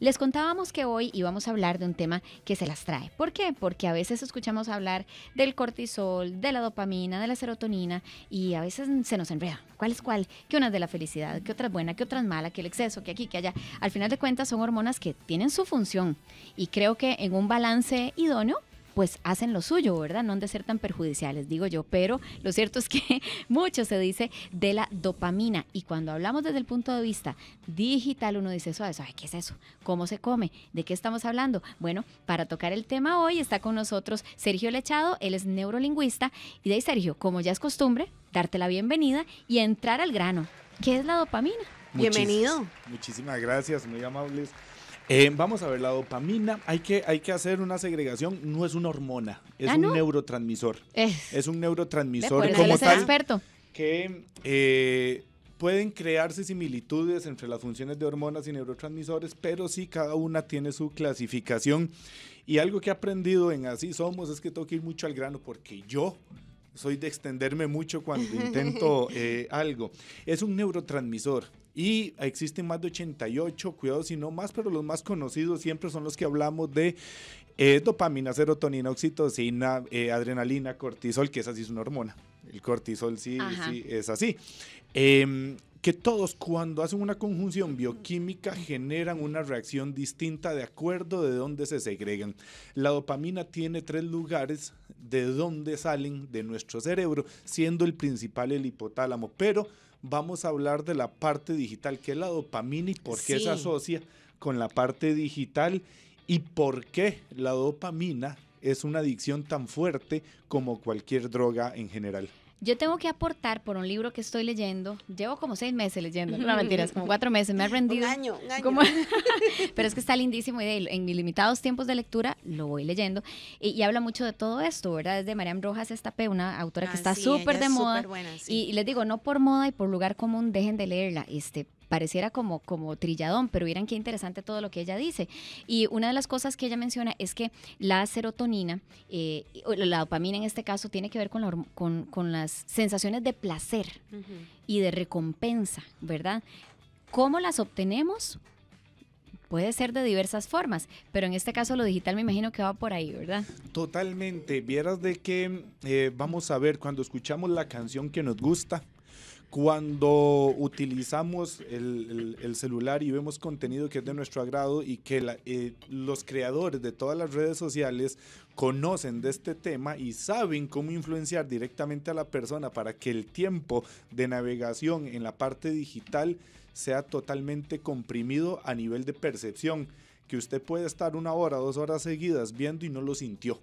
Les contábamos que hoy íbamos a hablar de un tema que se las trae. ¿Por qué? Porque a veces escuchamos hablar del cortisol, de la dopamina, de la serotonina y a veces se nos enreda. ¿Cuál es cuál? Que una es de la felicidad, que otra es buena, que otra es mala, que el exceso, que aquí, que allá. Al final de cuentas son hormonas que tienen su función y creo que en un balance idóneo pues hacen lo suyo, ¿verdad? No han de ser tan perjudiciales, digo yo, pero lo cierto es que mucho se dice de la dopamina y cuando hablamos desde el punto de vista digital uno dice, eso, eso, ¿qué es eso? ¿Cómo se come? ¿De qué estamos hablando? Bueno, para tocar el tema hoy está con nosotros Sergio Lechado, él es neurolingüista y de ahí Sergio, como ya es costumbre, darte la bienvenida y entrar al grano. ¿Qué es la dopamina? Bienvenido. Muchísimas gracias, muy amables. Eh, vamos a ver, la dopamina, hay que, hay que hacer una segregación, no es una hormona, es ah, un neurotransmisor. Es, un neurotransmisor pues, como tal experto. que eh, pueden crearse similitudes entre las funciones de hormonas y neurotransmisores, pero sí cada una tiene su clasificación. Y algo que he aprendido en Así Somos es que tengo que ir mucho al grano porque yo soy de extenderme mucho cuando intento eh, algo. Es un neurotransmisor, y existen más de 88 cuidado, si no más, pero los más conocidos siempre son los que hablamos de eh, dopamina, serotonina, oxitocina, eh, adrenalina, cortisol, que esa sí es una hormona. El cortisol sí, es así. Em, que todos cuando hacen una conjunción bioquímica generan una reacción distinta de acuerdo de dónde se segregan. La dopamina tiene tres lugares de dónde salen de nuestro cerebro, siendo el principal el hipotálamo, pero vamos a hablar de la parte digital, que es la dopamina y por qué se asocia con la parte digital y por qué la dopamina es una adicción tan fuerte como cualquier droga en general. Yo tengo que aportar por un libro que estoy leyendo. Llevo como seis meses leyendo, no mentiras, como cuatro meses. Me ha rendido. Un año, pero es que está lindísimo y en mis limitados tiempos de lectura lo voy leyendo. Y, habla mucho de todo esto, ¿verdad? Es de Mariam Rojas Estape, una autora que ah, está súper de moda. Buena, y, y, les digo, no por moda y por lugar común, dejen de leerla. Este, pareciera como, como trilladón, pero miren qué interesante todo lo que ella dice. Y una de las cosas que ella menciona es que la serotonina, eh, la dopamina en este caso, tiene que ver con, con, las sensaciones de placer y de recompensa, ¿verdad? ¿Cómo las obtenemos? Puede ser de diversas formas, pero en este caso lo digital me imagino que va por ahí, ¿verdad? Totalmente. Vieras de que eh, vamos a ver cuando escuchamos la canción que nos gusta, cuando utilizamos el, celular y vemos contenido que es de nuestro agrado y que eh, los creadores de todas las redes sociales conocen de este tema y saben cómo influenciar directamente a la persona para que el tiempo de navegación en la parte digital sea totalmente comprimido a nivel de percepción, que usted puede estar una hora, dos horas seguidas viendo y no lo sintió.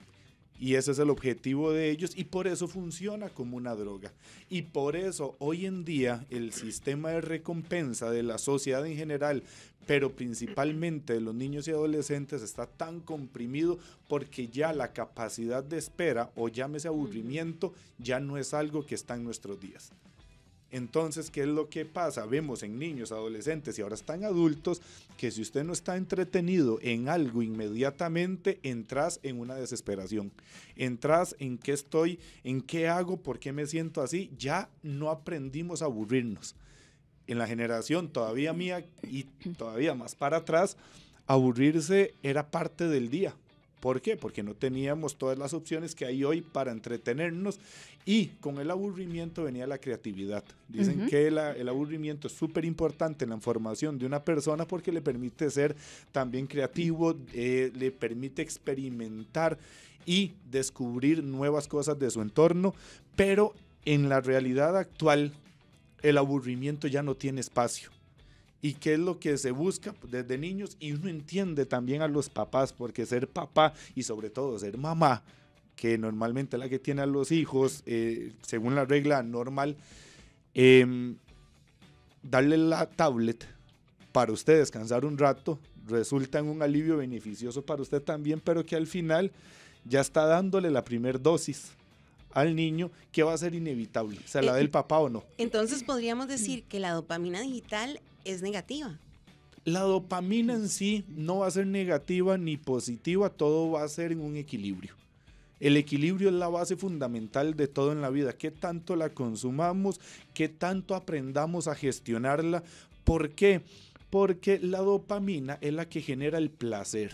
Y ese es el objetivo de ellos y por eso funciona como una droga. Y por eso hoy en día el sistema de recompensa de la sociedad en general, pero principalmente de los niños y adolescentes, está tan comprimido porque ya la capacidad de espera o llámese aburrimiento ya no es algo que está en nuestros días. Entonces, ¿qué es lo que pasa? Vemos en niños, adolescentes y ahora están adultos que si usted no está entretenido en algo inmediatamente, entras en una desesperación. Entras en qué estoy, en qué hago, por qué me siento así. Ya no aprendimos a aburrirnos. En la generación todavía mía y todavía más para atrás, aburrirse era parte del día. ¿Por qué? Porque no teníamos todas las opciones que hay hoy para entretenernos y con el aburrimiento venía la creatividad. Dicen que el aburrimiento es súper importante en la formación de una persona porque le permite ser también creativo, eh, le permite experimentar y descubrir nuevas cosas de su entorno, pero en la realidad actual el aburrimiento ya no tiene espacio y qué es lo que se busca desde niños y uno entiende también a los papás, porque ser papá y sobre todo ser mamá, que normalmente la que tiene a los hijos, eh, según la regla normal, em, darle la tablet para usted descansar un rato resulta en un alivio beneficioso para usted también, pero que al final ya está dándole la primer dosis al niño que va a ser inevitable, sea, la eh, del papá o no. Entonces podríamos decir que la dopamina digital es negativa. La dopamina en sí no va a ser negativa ni positiva, todo va a ser en un equilibrio. El equilibrio es la base fundamental de todo en la vida. ¿Qué tanto la consumamos? ¿Qué tanto aprendamos a gestionarla? ¿Por qué? Porque la dopamina es la que genera el placer,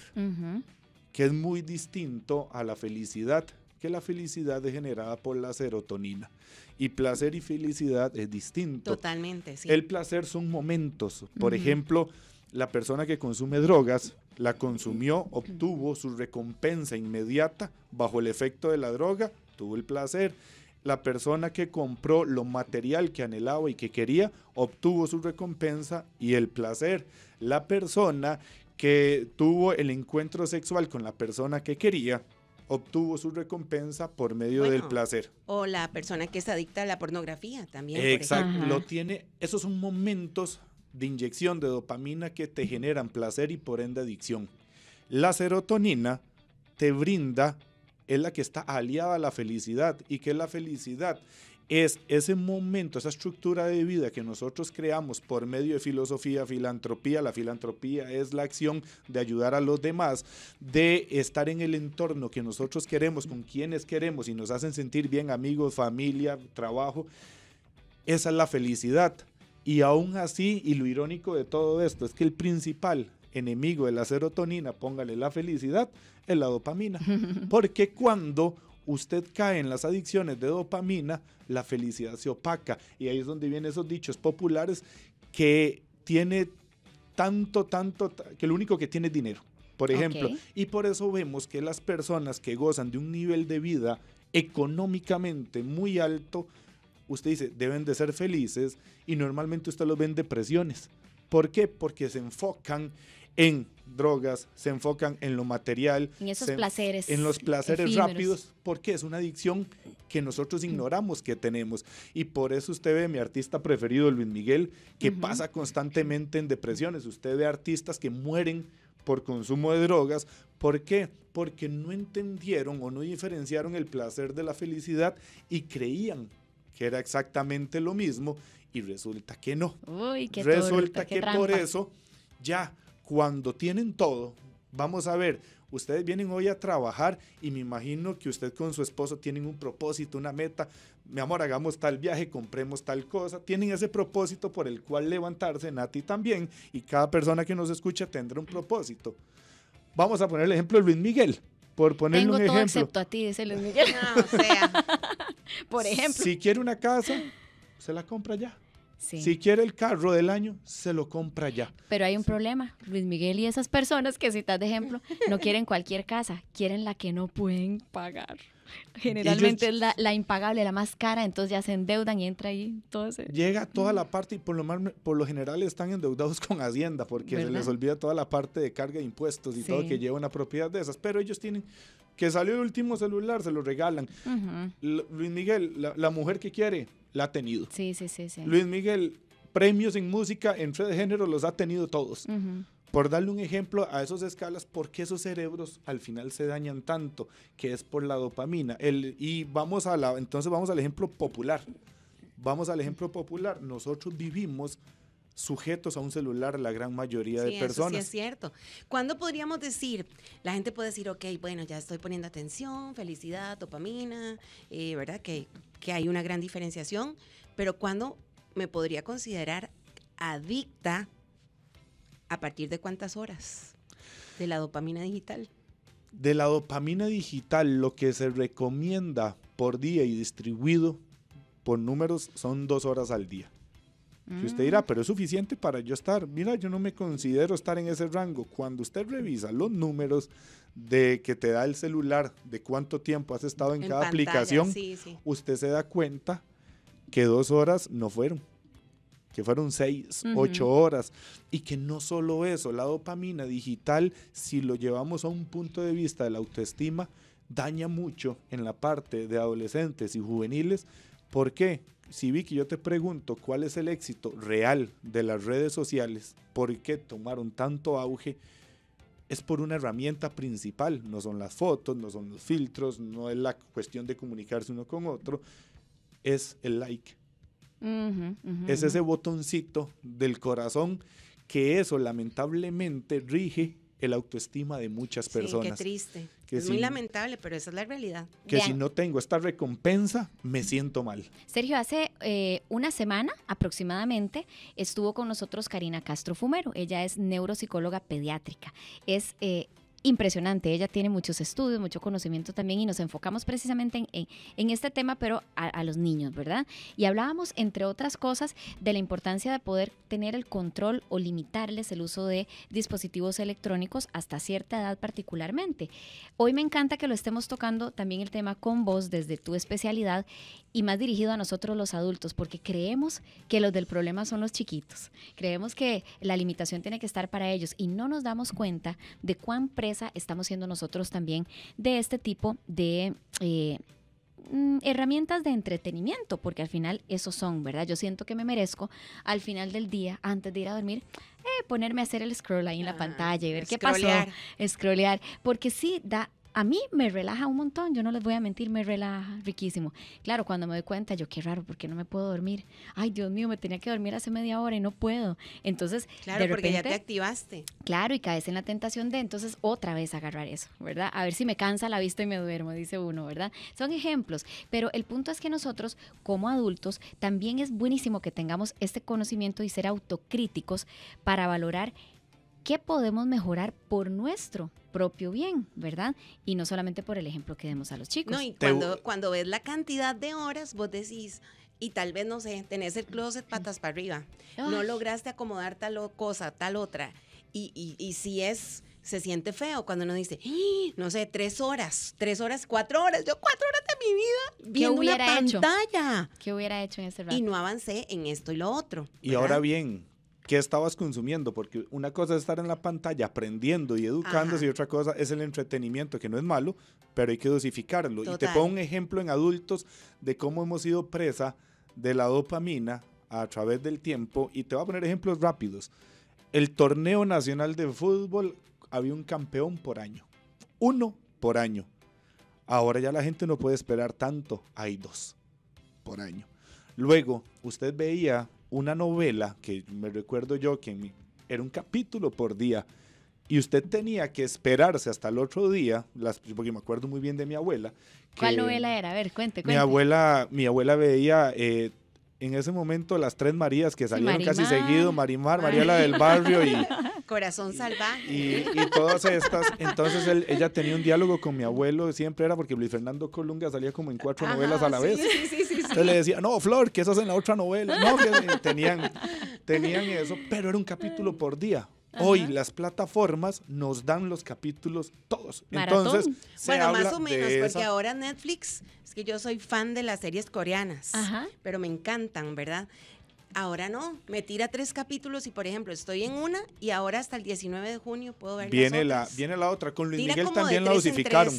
que es muy distinto a la felicidad que la felicidad es generada por la serotonina. Y placer y felicidad es distinto. Totalmente, sí. El placer son momentos. Por ejemplo, la persona que consume drogas la consumió, obtuvo su recompensa inmediata bajo el efecto de la droga, tuvo el placer. La persona que compró lo material que anhelaba y que quería, obtuvo su recompensa y el placer. La persona que tuvo el encuentro sexual con la persona que quería, obtuvo su recompensa por medio del placer. O la persona que es adicta a la pornografía también. Exacto, lo tiene, esos son momentos de inyección de dopamina que te generan placer y por ende adicción. La serotonina te brinda, es la que está aliada a la felicidad y que es la felicidad es ese momento, esa estructura de vida que nosotros creamos por medio de filosofía, filantropía. La filantropía es la acción de ayudar a los demás, de estar en el entorno que nosotros queremos, con quienes queremos y nos hacen sentir bien amigos, familia, trabajo. Esa es la felicidad. Y aún así, y lo irónico de todo esto es que el principal enemigo de la serotonina, póngale la felicidad, es la dopamina. Porque cuando usted cae en las adicciones de dopamina, la felicidad se opaca. Y ahí es donde vienen esos dichos populares que tiene tanto, tanto, que lo único que tiene es dinero, por ejemplo. Y por eso vemos que las personas que gozan de un nivel de vida económicamente muy alto, usted dice, deben de ser felices y normalmente usted los ve en depresiones. ¿Por qué? Porque se enfocan en drogas, se enfocan en lo material. En esos placeres. En los placeres rápidos, porque es una adicción que nosotros ignoramos que tenemos. Y por eso usted ve mi artista preferido, Luis Miguel, que pasa constantemente en depresiones. Usted ve artistas que mueren por consumo de drogas. ¿Por qué? Porque no entendieron o no diferenciaron el placer de la felicidad y creían que era exactamente lo mismo y resulta que no. Uy, qué resulta que por eso ya cuando tienen todo, vamos a ver, ustedes vienen hoy a trabajar y me imagino que usted con su esposo tienen un propósito, una meta, mi amor, hagamos tal viaje, compremos tal cosa, tienen ese propósito por el cual levantarse, Nati también, y cada persona que nos escucha tendrá un propósito. Vamos a poner el ejemplo de Luis Miguel. Por ponerle Tengo un todo excepto a ti, dice Luis Miguel. No, ah, por ejemplo. Si quiere una casa, se la compra ya. Si quiere el carro del año, se lo compra ya. Pero hay un problema. Luis Miguel y esas personas que citas de ejemplo no quieren cualquier casa, quieren la que no pueden pagar. Generalmente es la, impagable, la más cara, entonces ya se endeudan y entra ahí todo Llega toda la mm. parte y por lo, por lo general están endeudados con Hacienda porque se les olvida toda la parte de carga de impuestos y todo que lleva una propiedad de esas, pero ellos tienen que salió el último celular, se lo regalan. Luis Miguel, la, mujer que quiere, la ha tenido. Sí, sí, sí, Luis Miguel, premios en música, en fe de género, los ha tenido todos. Por darle un ejemplo a esas escalas, ¿por qué esos cerebros al final se dañan tanto? Que es por la dopamina. y vamos a la, entonces vamos al ejemplo popular. Vamos al ejemplo popular. Nosotros vivimos sujetos a un celular la gran mayoría de personas. Eso sí, es cierto. ¿Cuándo podríamos decir, la gente puede decir, ok, bueno, ya estoy poniendo atención, felicidad, dopamina, eh, ¿verdad? Que, que hay una gran diferenciación, pero ¿cuándo me podría considerar adicta a partir de cuántas horas de la dopamina digital? De la dopamina digital, lo que se recomienda por día y distribuido por números son dos horas al día usted dirá, pero es suficiente para yo estar, mira, yo no me considero estar en ese rango. Cuando usted revisa los números de que te da el celular, de cuánto tiempo has estado en, cada aplicación, usted se da cuenta que dos horas no fueron que fueron seis, ocho horas, y que no solo eso, la dopamina digital, si lo llevamos a un punto de vista de la autoestima, daña mucho en la parte de adolescentes y juveniles. ¿Por qué? si Vicky yo te pregunto cuál es el éxito real de las redes sociales, por qué tomaron tanto auge, es por una herramienta principal, no son las fotos, no son los filtros, no es la cuestión de comunicarse uno con otro, es el like. es ese botoncito del corazón que eso lamentablemente rige el autoestima de muchas personas. qué triste. es muy lamentable, pero esa es la realidad. Que si no tengo esta recompensa, me siento mal. Sergio, hace eh, una semana aproximadamente estuvo con nosotros Karina Castro Fumero. Ella es neuropsicóloga pediátrica. Es eh, impresionante. Ella tiene muchos estudios, mucho conocimiento también y nos enfocamos precisamente en, este tema, pero a, los niños, ¿verdad? Y hablábamos, entre otras cosas, de la importancia de poder tener el control o limitarles el uso de dispositivos electrónicos hasta cierta edad particularmente. Hoy me encanta que lo estemos tocando también el tema con vos desde tu especialidad y más dirigido a nosotros los adultos, porque creemos que los del problema son los chiquitos. Creemos que la limitación tiene que estar para ellos y no nos damos cuenta de cuán presa estamos siendo nosotros también de este tipo de... Eh, mm, herramientas de entretenimiento, porque al final eso son, ¿verdad? Yo siento que me merezco al final del día, antes de ir a dormir, eh, ponerme a hacer el scroll ahí en la ah, pantalla y ver qué pasó, scrollear, porque sí da a mí me relaja un montón, yo no les voy a mentir, me relaja riquísimo. Claro, cuando me doy cuenta, yo qué raro, porque no me puedo dormir. Ay, Dios mío, me tenía que dormir hace media hora y no puedo. Entonces, claro, porque ya te activaste. Claro, y caes en la tentación de entonces otra vez agarrar eso, ¿verdad? A ver si me cansa la vista y me duermo, dice uno, ¿verdad? Son ejemplos, pero el punto es que nosotros como adultos también es buenísimo que tengamos este conocimiento y ser autocríticos para valorar qué podemos mejorar por nuestro propio bien, ¿verdad? Y no solamente por el ejemplo que demos a los chicos. No, y cuando, cuando ves la cantidad de horas, vos decís, y tal vez, no sé, tenés el closet patas para arriba, no lograste acomodar tal cosa, tal otra, y, y, si es se siente feo cuando uno dice, ¡Ah! no sé, tres horas, tres horas, cuatro horas, yo cuatro horas de mi vida viendo hubiera una pantalla. ¿Qué hubiera hecho en ese rato? Y no avancé en esto y lo otro. Y ahora bien, ¿Qué estabas consumiendo? Porque una cosa es estar en la pantalla aprendiendo y educándose y otra cosa es el entretenimiento, que no es malo, pero hay que dosificarlo. Y te pongo un ejemplo en adultos de cómo hemos sido presa de la dopamina a través del tiempo y te voy a poner ejemplos rápidos. El torneo nacional de fútbol había un campeón por año, uno por año. Ahora ya la gente no puede esperar tanto, hay dos por año. Luego, usted veía una novela que me recuerdo yo que era un capítulo por día y usted tenía que esperarse hasta el otro día, porque me acuerdo muy bien de mi abuela. ¿Cuál novela era? A ver, cuente, cuente. Mi abuela, mi abuela veía eh, en ese momento las tres Marías que salían casi seguido, Marimar, María la del Barrio y Corazón salvaje. Y, todas estas. Entonces ella tenía un diálogo con mi abuelo, siempre era porque Luis Fernando Colunga salía como en cuatro novelas a la vez. Sí, sí, sí, Entonces le decía, no, Flor, que esas en la otra novela. No, tenían, tenían eso, pero era un capítulo por día. Hoy las plataformas nos dan los capítulos todos. Entonces, bueno, más o menos, porque ahora Netflix, es que yo soy fan de las series coreanas, pero me encantan, ¿verdad? Ahora no, me tira tres capítulos y por ejemplo estoy en una y ahora hasta el 19 de junio puedo ver viene la viene la otra con Luis Miguel también la dosificaron,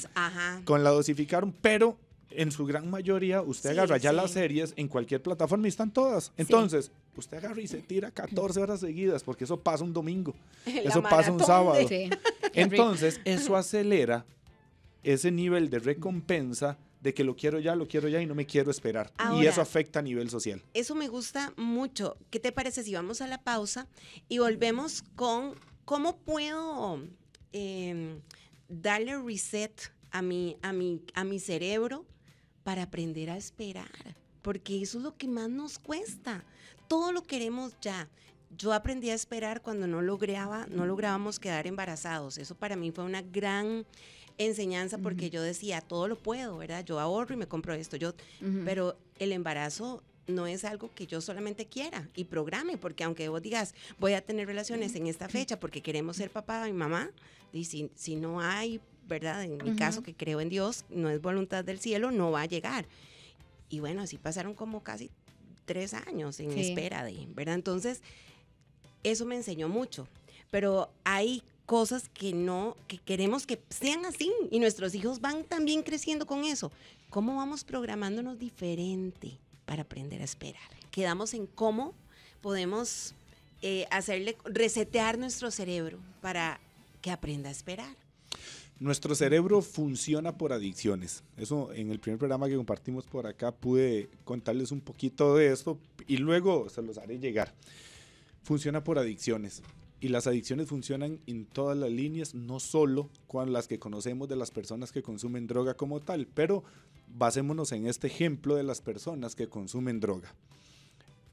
con la dosificaron, pero en su gran mayoría, usted agarra ya las series en cualquier plataforma y están todas. Entonces, usted agarra y se tira 14 horas seguidas, porque eso pasa un domingo, eso pasa un sábado. Entonces, eso acelera ese nivel de recompensa de que lo quiero ya, lo quiero ya y no me quiero esperar. y eso afecta a nivel social. Eso me gusta mucho. ¿Qué te parece si vamos a la pausa y volvemos con cómo puedo em, darle reset a mi, a, a mi cerebro para aprender a esperar? Porque eso es lo que más nos cuesta. Todo lo queremos ya. Yo aprendí a esperar cuando no lograba, no lográbamos quedar embarazados. Eso para mí fue una gran enseñanza porque yo decía, todo lo puedo, ¿verdad? Yo ahorro y me compro esto, yo, pero el embarazo no es algo que yo solamente quiera y programe, porque aunque vos digas, voy a tener relaciones en esta fecha porque queremos ser papá y mamá, y si, no hay, ¿verdad? En mi caso, que creo en Dios, no es voluntad del cielo, no va a llegar. Y bueno, así pasaron como casi tres años en espera de, ¿verdad? Entonces, eso me enseñó mucho, pero ahí cosas que no, que queremos que sean así y nuestros hijos van también creciendo con eso. ¿Cómo vamos programándonos diferente para aprender a esperar? Quedamos en cómo podemos eh, hacerle, resetear nuestro cerebro para que aprenda a esperar. Nuestro cerebro funciona por adicciones. Eso en el primer programa que compartimos por acá pude contarles un poquito de esto y luego se los haré llegar. Funciona por adicciones. Y las adicciones funcionan en todas las líneas, no solo con las que conocemos de las personas que consumen droga como tal, pero basémonos en este ejemplo de las personas que consumen droga.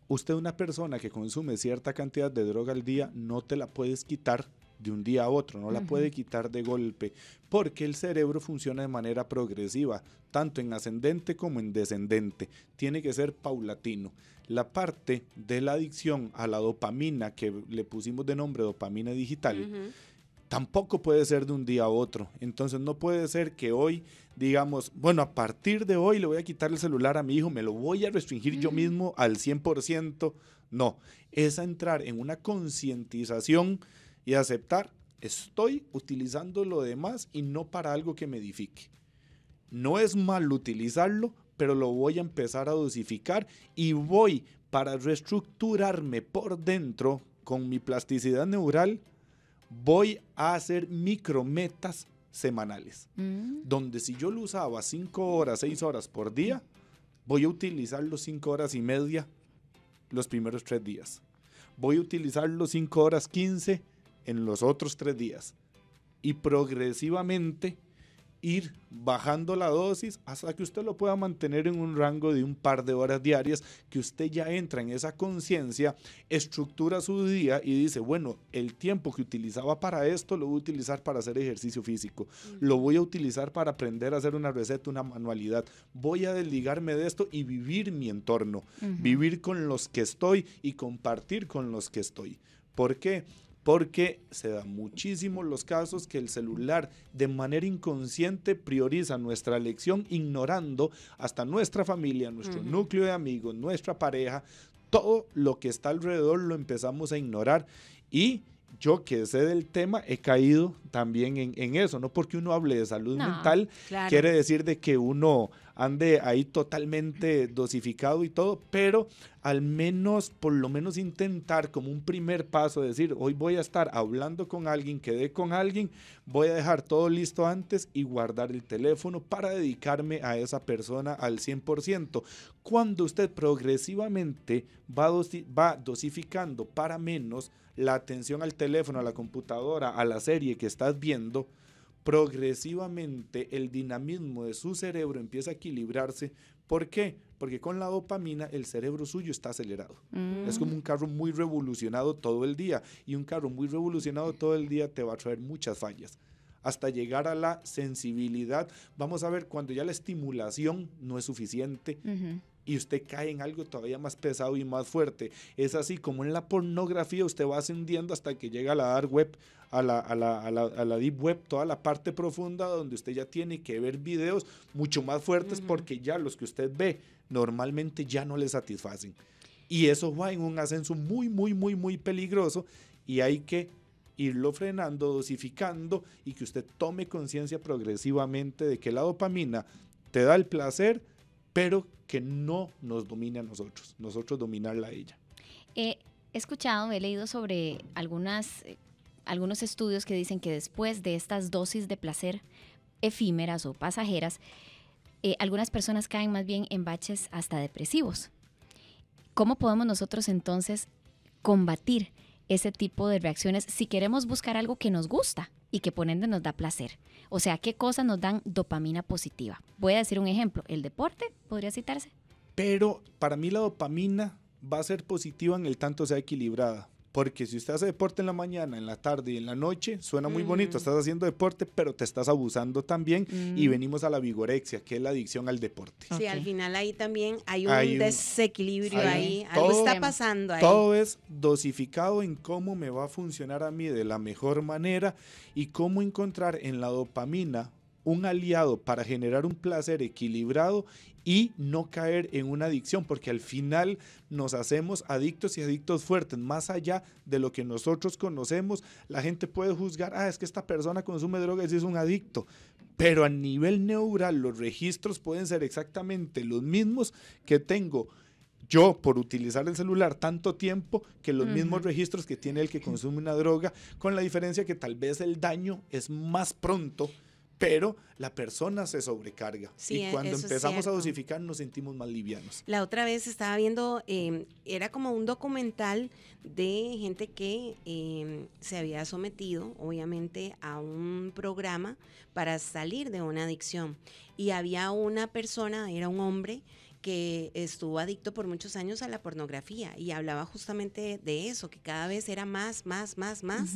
Usted una persona que consume cierta cantidad de droga al día no te la puedes quitar de un día a otro, no la puede quitar de golpe, porque el cerebro funciona de manera progresiva, tanto en ascendente como en descendente, tiene que ser paulatino la parte de la adicción a la dopamina, que le pusimos de nombre dopamina digital, tampoco puede ser de un día a otro. Entonces no puede ser que hoy digamos, bueno, a partir de hoy le voy a quitar el celular a mi hijo, me lo voy a restringir yo mismo al 100%. No, es entrar en una concientización y aceptar, estoy utilizando lo demás y no para algo que me edifique. No es mal utilizarlo, pero lo voy a empezar a dosificar y voy para reestructurarme por dentro con mi plasticidad neural, voy a hacer micrometas semanales, mm. donde si yo lo usaba cinco horas, 6 horas por día, voy a utilizar los 5 horas y media los primeros tres días. Voy a utilizar los 5 horas 15 en los otros tres días. Y progresivamente ir bajando la dosis hasta que usted lo pueda mantener en un rango de un par de horas diarias, que usted ya entra en esa conciencia, estructura su día y dice, bueno, el tiempo que utilizaba para esto lo voy a utilizar para hacer ejercicio físico, mm. lo voy a utilizar para aprender a hacer una receta, una manualidad, voy a desligarme de esto y vivir mi entorno, vivir con los que estoy y compartir con los que estoy. ¿Por qué? porque se dan muchísimos los casos que el celular de manera inconsciente prioriza nuestra elección ignorando hasta nuestra familia, nuestro núcleo de amigos, nuestra pareja, todo lo que está alrededor lo empezamos a ignorar y yo que sé del tema he caído también en, eso, no porque uno hable de salud mental, quiere decir de que uno ande ahí totalmente dosificado y todo, pero al menos, por lo menos intentar como un primer paso, decir, hoy voy a estar hablando con alguien, quedé con alguien, voy a dejar todo listo antes y guardar el teléfono para dedicarme a esa persona al 100%. Cuando usted progresivamente va, va dosificando para menos la atención al teléfono, a la computadora, a la serie que estás viendo, progresivamente el dinamismo de su cerebro empieza a equilibrarse. ¿Por qué? porque con la dopamina el cerebro suyo está acelerado. Mm. Es como un carro muy revolucionado todo el día y un carro muy revolucionado todo el día te va a traer muchas fallas hasta llegar a la sensibilidad. Vamos a ver cuando ya la estimulación no es suficiente y usted cae en algo todavía más pesado y más fuerte. Es así como en la pornografía usted va ascendiendo hasta que llega a la dark web, a la, a la, a la, deep web, toda la parte profunda donde usted ya tiene que ver videos mucho más fuertes porque ya los que usted ve normalmente ya no le satisfacen. Y eso va en un ascenso muy, muy, muy, muy peligroso y hay que irlo frenando, dosificando y que usted tome conciencia progresivamente de que la dopamina te da el placer, pero que no nos domine a nosotros, nosotros dominarla a ella. he escuchado, he leído sobre algunos estudios que dicen que después de estas dosis de placer efímeras o pasajeras, eh, algunas personas caen más bien en baches hasta depresivos. ¿Cómo podemos nosotros entonces combatir ese tipo de reacciones si queremos buscar algo que nos gusta? y que por nos da placer. O sea, ¿qué cosas nos dan dopamina positiva? Voy a decir un ejemplo, el deporte podría citarse. Pero para mí la dopamina va a ser positiva en el tanto sea equilibrada. Porque si usted hace deporte en la mañana, en la tarde y en la noche, suena muy bonito, estás haciendo deporte, pero te estás abusando también y mm. venimos a la vigorexia, que es la adicción al deporte. Sí, al final ahí también hay un, desequilibrio ahí, algo está em, pasando ahí. Todo es dosificado en cómo me va a funcionar a mí de la mejor manera y cómo encontrar en la dopamina un aliado para generar un placer equilibrado y no caer en una adicción, porque al final nos hacemos adictos y adictos fuertes, más allá de lo que nosotros conocemos. La gente puede juzgar, ah, es que esta persona consume drogas y es un adicto, pero a nivel neural los registros pueden ser exactamente los mismos que tengo yo por utilizar el celular tanto tiempo que los mismos registros que tiene el que consume una droga, con la diferencia que tal vez el daño es más pronto pero la persona se sobrecarga. y e-, cuando empezamos a dosificar nos sentimos más livianos. La otra vez estaba viendo, em, era como un documental de gente que em, se había sometido, obviamente, a un programa para salir de una adicción. Y había una persona, era un hombre, que estuvo adicto por muchos años a la pornografía y hablaba justamente de eso, que cada vez era más, más, más, más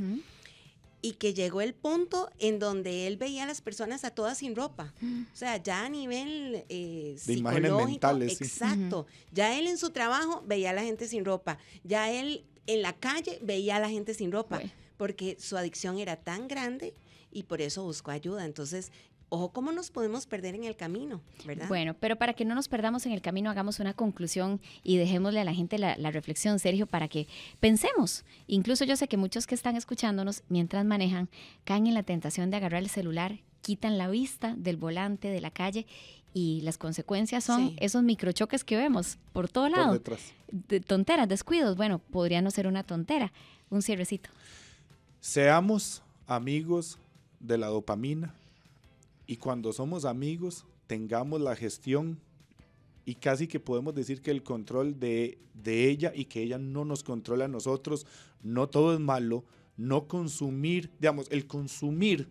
y que llegó el punto en donde él veía a las personas a todas sin ropa. Mm. O sea, ya a nivel eh, de imágenes mentales. Exacto. Ya él en su trabajo veía a la gente sin ropa. Ya él en la calle veía a la gente sin ropa. Porque su adicción era tan grande y por eso buscó ayuda. Entonces, ojo cómo nos podemos perder en el camino, Bueno, pero para que no nos perdamos en el camino, hagamos una conclusión y dejémosle a la gente la, reflexión, Sergio, para que pensemos. Incluso yo sé que muchos que están escuchándonos mientras manejan caen en la tentación de agarrar el celular quitan la vista del volante de la calle y las consecuencias son esos microchoques que vemos por todo lado. de, tonteras, descuidos. Bueno, podría no ser una tontera, un cierrecito. Seamos amigos de la dopamina y cuando somos amigos, tengamos la gestión y casi que podemos decir que el control de, ella y que ella no nos controla a nosotros, no todo es malo, no consumir, digamos, el consumir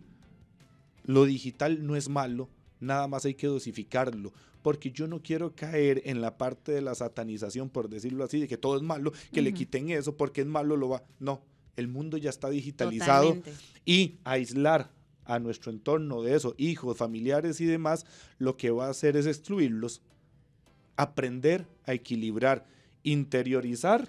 lo digital no es malo, nada más hay que dosificarlo, porque yo no quiero caer en la parte de la satanización, por decirlo así, de que todo es malo, que le quiten eso, porque es malo, lo va, no, el mundo ya está digitalizado y aislar a nuestro entorno de eso, hijos, familiares y demás, lo que va a hacer es excluirlos. Aprender a equilibrar, interiorizar,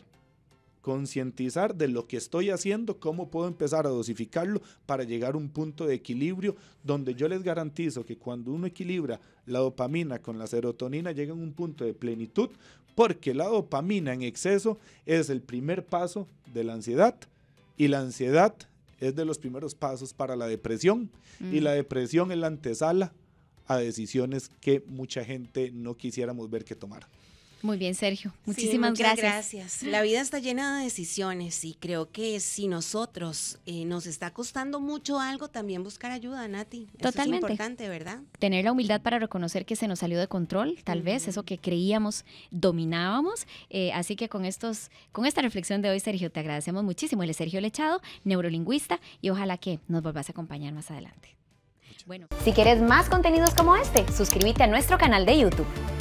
concientizar de lo que estoy haciendo, cómo puedo empezar a dosificarlo para llegar a un punto de equilibrio donde yo les garantizo que cuando uno equilibra la dopamina con la serotonina llega a un punto de plenitud, porque la dopamina en exceso es el primer paso de la ansiedad y la ansiedad es de los primeros pasos para la depresión y mm. la depresión es la antesala a decisiones que mucha gente no quisiéramos ver que tomar muy bien, Sergio. Muchísimas gracias. Gracias. La vida está llena de decisiones y creo que si nosotros eh, nos está costando mucho algo, también buscar ayuda, Nati. Eso Totalmente. es importante, ¿verdad? Tener la humildad para reconocer que se nos salió de control, tal vez eso que creíamos dominábamos. Eh, así que con estos, con esta reflexión de hoy, Sergio, te agradecemos muchísimo. Él es Sergio Lechado, neurolingüista, y ojalá que nos volvás a acompañar más adelante. Bueno. Si quieres más contenidos como este, suscríbete a nuestro canal de YouTube.